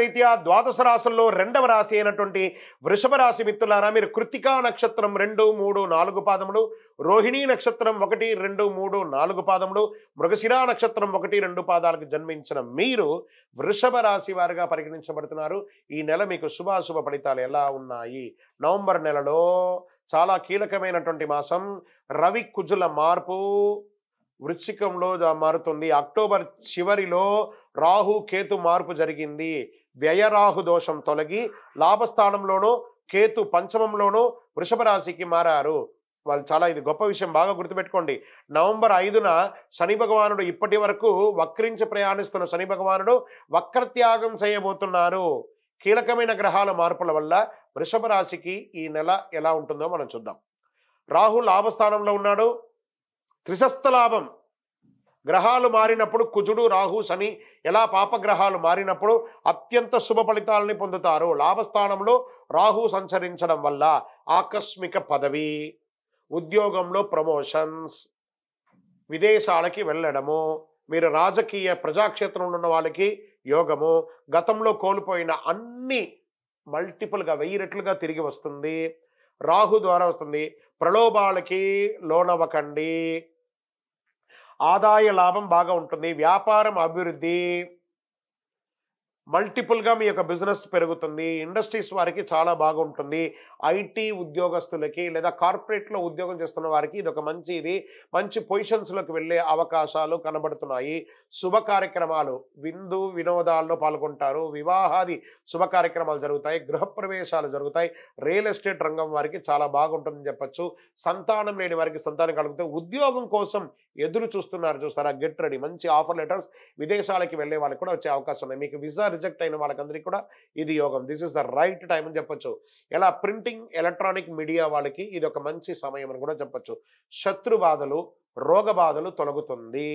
రీత్యా ద్వాదశ రాశుల్లో రెండవ రాశి అయినటువంటి వృషభ రాశి మిత్రులారా మీరు కృతికా నక్షత్రం రెండు మూడు నాలుగు పాదములు రోహిణీ నక్షత్రం ఒకటి రెండు మూడు నాలుగు పాదములు మృగశిరా నక్షత్రం ఒకటి రెండు పాదాలకు జన్మించిన మీరు వృషభ రాశి వారిగా పరిగణించబడుతున్నారు ఈ నెల మీకు శుభాశుభ ఫలితాలు ఎలా ఉన్నాయి నవంబర్ నెలలో చాలా కీలకమైనటువంటి మాసం రవి కుజుల మార్పు వృశ్చికంలో మారుతుంది అక్టోబర్ చివరిలో రాహు కేతు మార్పు జరిగింది వ్యయరాహు దోషం తొలగి లాభస్థానంలోనూ కేతు పంచమంలోనూ వృషభ రాశికి మారారు వాళ్ళు చాలా ఇది గొప్ప విషయం బాగా గుర్తుపెట్టుకోండి నవంబర్ ఐదున శని భగవానుడు ఇప్పటి వరకు వక్రించి ప్రయాణిస్తున్న శని భగవానుడు వక్రత్యాగం చేయబోతున్నారు కీలకమైన గ్రహాల మార్పుల వల్ల వృషభ రాశికి ఈ నెల ఎలా ఉంటుందో మనం చూద్దాం రాహు లాభస్థానంలో ఉన్నాడు త్రిశస్తలాభం గ్రహాలు మారినప్పుడు కుజుడు రాహు శని ఎలా పాపగ్రహాలు మారినప్పుడు అత్యంత శుభ ఫలితాలని పొందుతారు లాభస్థానంలో రాహు సంచరించడం వల్ల ఆకస్మిక పదవి ఉద్యోగంలో ప్రమోషన్స్ విదేశాలకి వెళ్ళడము మీరు రాజకీయ ప్రజాక్షేత్రంలో ఉన్న వాళ్ళకి యోగము గతంలో కోల్పోయిన అన్ని మల్టిపుల్గా వెయ్యి రెట్లుగా తిరిగి వస్తుంది రాహు ద్వారా వస్తుంది ప్రలోభాలకి లోనవ్వకండి ఆదాయ లాభం బాగా ఉంటుంది వ్యాపారం అభివృద్ధి మల్టిపుల్గా మీ యొక్క బిజినెస్ పెరుగుతుంది ఇండస్ట్రీస్ వారికి చాలా బాగుంటుంది ఐటీ ఉద్యోగస్తులకి లేదా కార్పొరేట్లో ఉద్యోగం చేస్తున్న వారికి ఇది ఒక మంచి ఇది మంచి పొజిషన్స్లోకి వెళ్ళే అవకాశాలు కనబడుతున్నాయి శుభ కార్యక్రమాలు విందు వినోదాల్లో పాల్గొంటారు వివాహాది శుభ కార్యక్రమాలు జరుగుతాయి గృహప్రవేశాలు జరుగుతాయి రియల్ ఎస్టేట్ రంగం వారికి చాలా బాగుంటుందని చెప్పచ్చు సంతానం లేని వారికి సంతానం కలుగుతాయి ఉద్యోగం కోసం ఎదురు చూస్తున్నారు చూస్తారా గెట్ రెడీ మంచి ఆఫర్ లెటర్స్ విదేశాలకి వెళ్ళే వాళ్ళకి కూడా వచ్చే అవకాశం ఉన్నాయి మీకు విజా రిజెక్ట్ అయిన వాళ్ళకందరికీ కూడా ఇది యోగం this is the right time అని చెప్పొచ్చు ఎలా ప్రింటింగ్ ఎలక్ట్రానిక్ మీడియా వాళ్ళకి ఇది ఒక మంచి సమయం అని కూడా చెప్పొచ్చు శత్రు బాధలు రోగ బాధలు తొలగుతుంది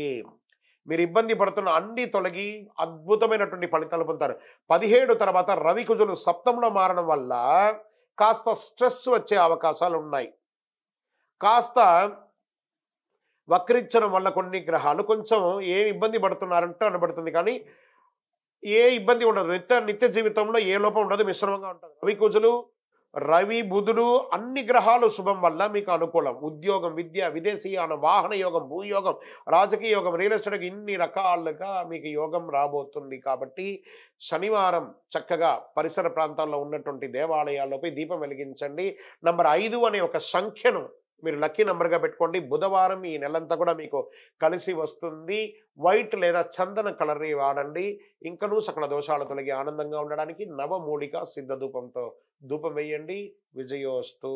మీరు ఇబ్బంది పడుతున్న అన్ని తొలగి అద్భుతమైనటువంటి ఫలితాలు పొందుతారు పదిహేడు తర్వాత రవి కుజులు సప్తంలో మారడం వల్ల కాస్త స్ట్రెస్ వచ్చే అవకాశాలు ఉన్నాయి కాస్త వక్రించడం వల్ల కొన్ని గ్రహాలు కొంచెం ఏ ఇబ్బంది పడుతున్నారంటూ అనబడుతుంది కానీ ఏ ఇబ్బంది ఉండదు నిత్య నిత్య జీవితంలో ఏ లోపం ఉండదు మిశ్రమంగా ఉంటుంది రవి కుజులు రవి బుధుడు అన్ని గ్రహాలు శుభం వల్ల మీకు అనుకూలం ఉద్యోగం విద్య అన వాహన యోగం భూయోగం రాజకీయ యోగం రియల్ ఎస్టేట్ ఇన్ని రకాలుగా మీకు యోగం రాబోతుంది కాబట్టి శనివారం చక్కగా పరిసర ప్రాంతాల్లో ఉన్నటువంటి దేవాలయాల్లోపై దీపం వెలిగించండి నంబర్ ఐదు అనే ఒక సంఖ్యను మీరు లక్కీ నెంబర్గా పెట్టుకోండి బుధవారం ఈ నెలంతా కూడా మీకు కలిసి వస్తుంది వైట్ లేదా చందన కలర్ని వాడండి ఇంకనూ సకల దోషాలు తొలగి ఆనందంగా ఉండడానికి నవమూలిక సిద్ధ ధూపంతో ధూపం వేయండి విజయోస్తు